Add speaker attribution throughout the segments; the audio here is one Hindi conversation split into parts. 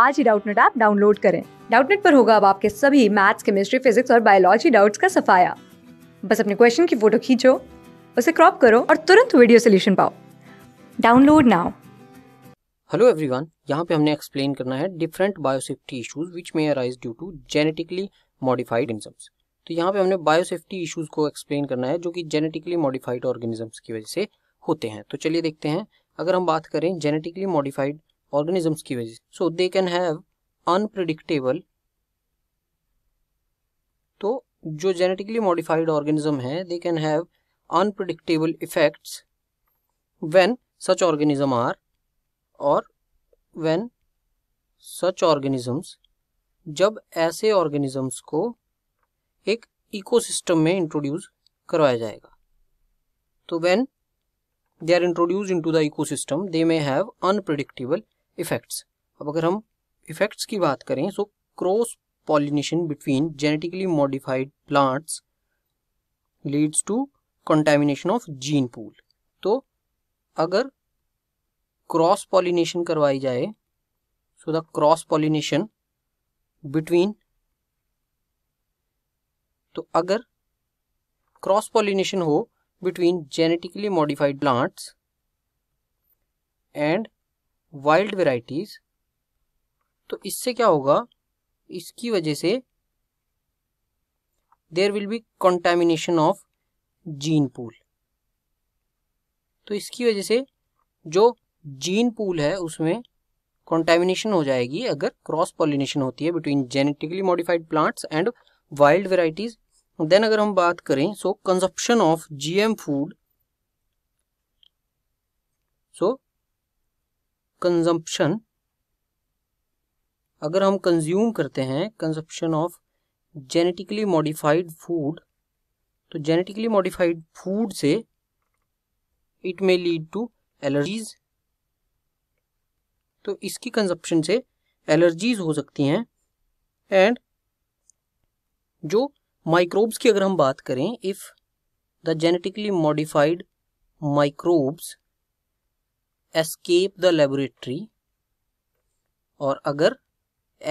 Speaker 1: आज ही डाउटनेट ऐप डाउनलोड करें डाउटनेट पर होगा अब आपके सभी मैथ्स केमिस्ट्री फिजिक्स और बायोलॉजी डाउट्स का सफाया बस अपने क्वेश्चन की फोटो खींचो उसे क्रॉप करो और तुरंत वीडियो सोल्यूशन पाओ डाउनलोड नाउ हेलो एवरीवन यहाँ पे हमने एक्सप्लेन करना है different biosafety issues which may arise due to genetically modified organisms तो यहाँ पे हमने बायोसेफ्टी इश्यूज को एक्सप्लेन करना है जो कि जेनेटिकली मॉडिफाइड ऑर्गेनिजम्स की वजह से होते हैं तो चलिए देखते हैं अगर हम बात करें जेनेटिकली मॉडिफाइड ऑर्गेनिजम्स की वजह से so they can have unpredictable तो जो जेनेटिकली मॉडिफाइड ऑर्गेनिज्म है they can have unpredictable effects when such organism are और व्हेन सच ऑर्गेनिजम्स जब ऐसे ऑर्गेनिजम्स को एक इकोसिस्टम में इंट्रोड्यूस करवाया जाएगा तो when they are introduce into the ecosystem they may have unpredictable effects अब अगर हम इफ़ेक्ट्स की बात करें so cross pollination between genetically modified plants leads to contamination of gene pool तो अगर क्रॉस पॉलिनेशन करवाई जाए so the cross pollination between तो अगर क्रॉस पॉलिनेशन हो between genetically modified plants and wild varieties तो इससे क्या होगा इसकी वजह से there will be contamination of gene pool तो इसकी वजह से जो जीन पूल है उसमें कॉन्टेमिनेशन हो जाएगी अगर क्रॉस पॉलिनेशन होती है between genetically modified plants and wild varieties then अगर हम बात करें so consumption of GM food consumption अगर हम कंज्यूम करते हैं consumption of genetically modified food तो जेनेटिकली मॉडिफाइड फूड से it may lead to allergies तो इसकी कंजप्शन से एलर्जीज हो सकती हैं एंड जो माइक्रोब्स की अगर हम बात करें if the genetically modified microbes escape the laboratory और अगर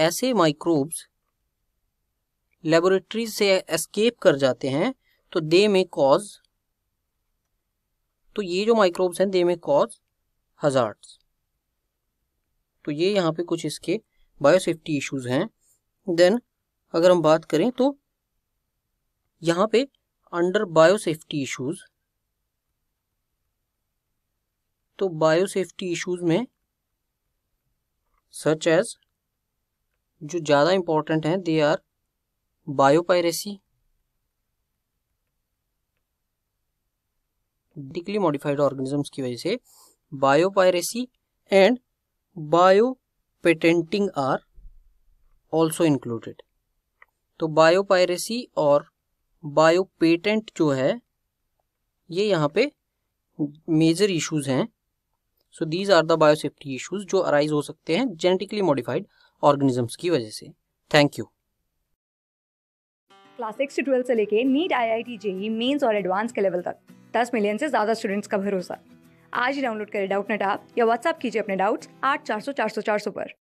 Speaker 1: ऐसे माइक्रोब्स लेबोरेटरी से एस्केप कर जाते हैं तो दे में कॉज तो ये जो माइक्रोब्स हैं दे में कॉज हजार्ड्स तो ये यहाँ पे कुछ इसके बायोसेफ्टी इश्यूज हैं देन अगर हम बात करें तो यहाँ पे अंडर बायोसेफ्टी इश्यूज़ तो बायोसेफ्टी इश्यूज में सच एज जो ज़्यादा इम्पोर्टेंट हैं दे आर बायोपायरेसी डिकली मॉडिफाइड ऑर्गेनिजम्स की वजह से biopiracy and bio patenting are also included तो बायोपायरेसी और बायो पेटेंट जो है ये यहाँ पे मेजर इश्यूज हैं so these are the biosafety issues जो अराइज हो सकते हैं जेनेटिकली मॉडिफाइड ऑर्गेनिजम्स की वजह से थैंक यू क्लास सिक्स से ट्वेल्थ से लेके NEET I I T JEE mains और एडवांस के लेवल तक दस मिलियन से ज़्यादा स्टूडेंट्स का भरोसा आज ही डाउनलोड करें डाउट नेट आप या व्हाट्सअप कीजिए अपने डाउट्स आठ चार सौ चार सौ चार सौ पर